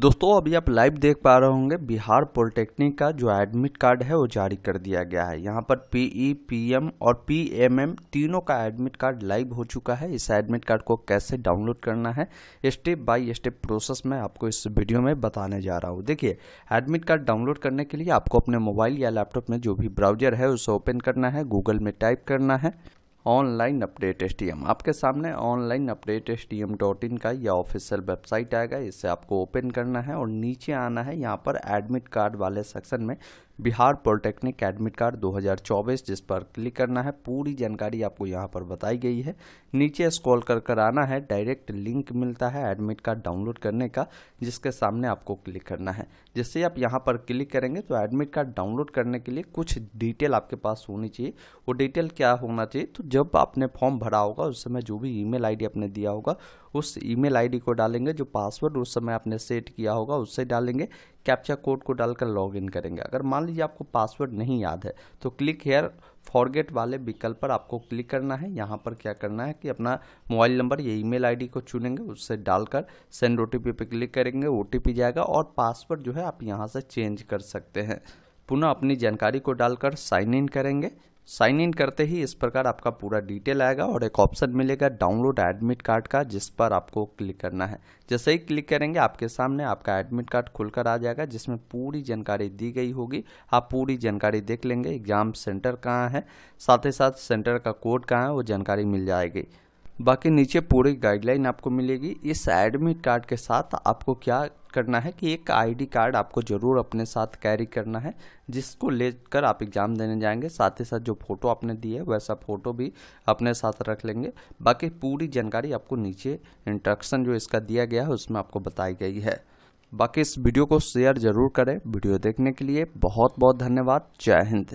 दोस्तों अभी आप लाइव देख पा रहे होंगे बिहार पॉलिटेक्निक का जो एडमिट कार्ड है वो जारी कर दिया गया है यहाँ पर पीई पीएम e, और पीएमएम तीनों का एडमिट कार्ड लाइव हो चुका है इस एडमिट कार्ड को कैसे डाउनलोड करना है स्टेप बाय स्टेप प्रोसेस मैं आपको इस वीडियो में बताने जा रहा हूँ देखिए एडमिट कार्ड डाउनलोड करने के लिए आपको अपने मोबाइल या लैपटॉप में जो भी ब्राउजर है उसे ओपन करना है गूगल में टाइप करना है ऑनलाइन अपडेट एस आपके सामने online updates dot in का यह ऑफिशियल वेबसाइट आएगा इसे आपको ओपन करना है और नीचे आना है यहाँ पर एडमिट कार्ड वाले सेक्शन में बिहार पॉलिटेक्निक एडमिट कार्ड 2024 जिस पर क्लिक करना है पूरी जानकारी आपको यहाँ पर बताई गई है नीचे स्क्रॉल कर कर आना है डायरेक्ट लिंक मिलता है एडमिट कार्ड डाउनलोड करने का जिसके सामने आपको क्लिक करना है जैसे आप यहाँ पर क्लिक करेंगे तो एडमिट कार्ड डाउनलोड करने के लिए कुछ डिटेल आपके पास होनी चाहिए वो डिटेल क्या होना चाहिए तो जब आपने फॉर्म भरा होगा उस समय जो भी ई मेल आपने दिया होगा उस ई मेल को डालेंगे जो पासवर्ड उस समय आपने सेट किया होगा उससे डालेंगे कैप्चा कोड को डालकर लॉग इन करेंगे अगर मान लीजिए आपको पासवर्ड नहीं याद है तो क्लिक हेयर फॉरगेट वाले विकल्प पर आपको क्लिक करना है यहाँ पर क्या करना है कि अपना मोबाइल नंबर या ईमेल आईडी को चुनेंगे उससे डालकर सेंड ओ पे क्लिक करेंगे ओ जाएगा और पासवर्ड जो है आप यहाँ से चेंज कर सकते हैं पुनः अपनी जानकारी को डालकर साइन इन करेंगे साइन इन करते ही इस प्रकार आपका पूरा डिटेल आएगा और एक ऑप्शन मिलेगा डाउनलोड एडमिट कार्ड का जिस पर आपको क्लिक करना है जैसे ही क्लिक करेंगे आपके सामने आपका एडमिट कार्ड खुलकर आ जाएगा जिसमें पूरी जानकारी दी गई होगी आप पूरी जानकारी देख लेंगे एग्जाम सेंटर कहाँ है साथ ही साथ सेंटर का कोड कहाँ है वो जानकारी मिल जाएगी बाकी नीचे पूरी गाइडलाइन आपको मिलेगी इस एडमिट कार्ड के साथ आपको क्या करना है कि एक आईडी कार्ड आपको ज़रूर अपने साथ कैरी करना है जिसको लेकर आप एग्ज़ाम देने जाएंगे साथ ही साथ जो फ़ोटो आपने दी है वैसा फ़ोटो भी अपने साथ रख लेंगे बाकी पूरी जानकारी आपको नीचे इंट्रक्शन जो इसका दिया गया है उसमें आपको बताई गई है बाकी इस वीडियो को शेयर ज़रूर करें वीडियो देखने के लिए बहुत बहुत धन्यवाद जय हिंद